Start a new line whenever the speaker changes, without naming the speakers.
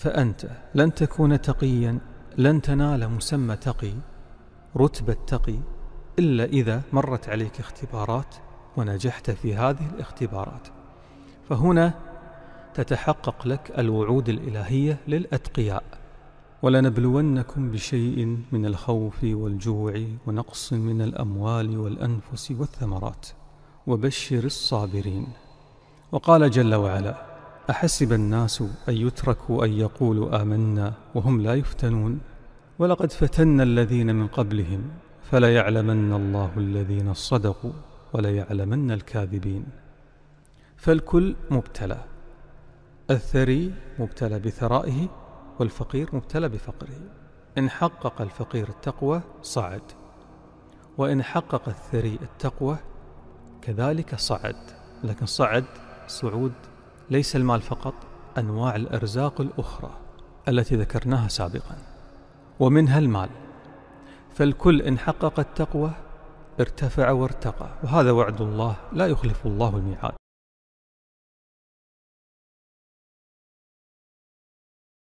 فأنت لن تكون تقيا لن تنال مسمى تقي رتبة تقي إلا إذا مرت عليك اختبارات ونجحت في هذه الاختبارات فهنا تتحقق لك الوعود الإلهية للأتقياء ولنبلونكم بشيء من الخوف والجوع ونقص من الأموال والأنفس والثمرات وبشر الصابرين وقال جل وعلا أحسب الناس أن يتركوا أن يقولوا آمنا وهم لا يفتنون ولقد فتنا الذين من قبلهم فليعلمن الله الذين صدقوا وليعلمن الكاذبين فالكل مبتلى الثري مبتلى بثرائه والفقير مبتلى بفقره إن حقق الفقير التقوى صعد وإن حقق الثري التقوى كذلك صعد لكن صعد صعود ليس المال فقط انواع الارزاق الاخرى التي ذكرناها سابقا ومنها المال فالكل ان حقق التقوى ارتفع وارتقى وهذا وعد الله لا يخلف الله الميعاد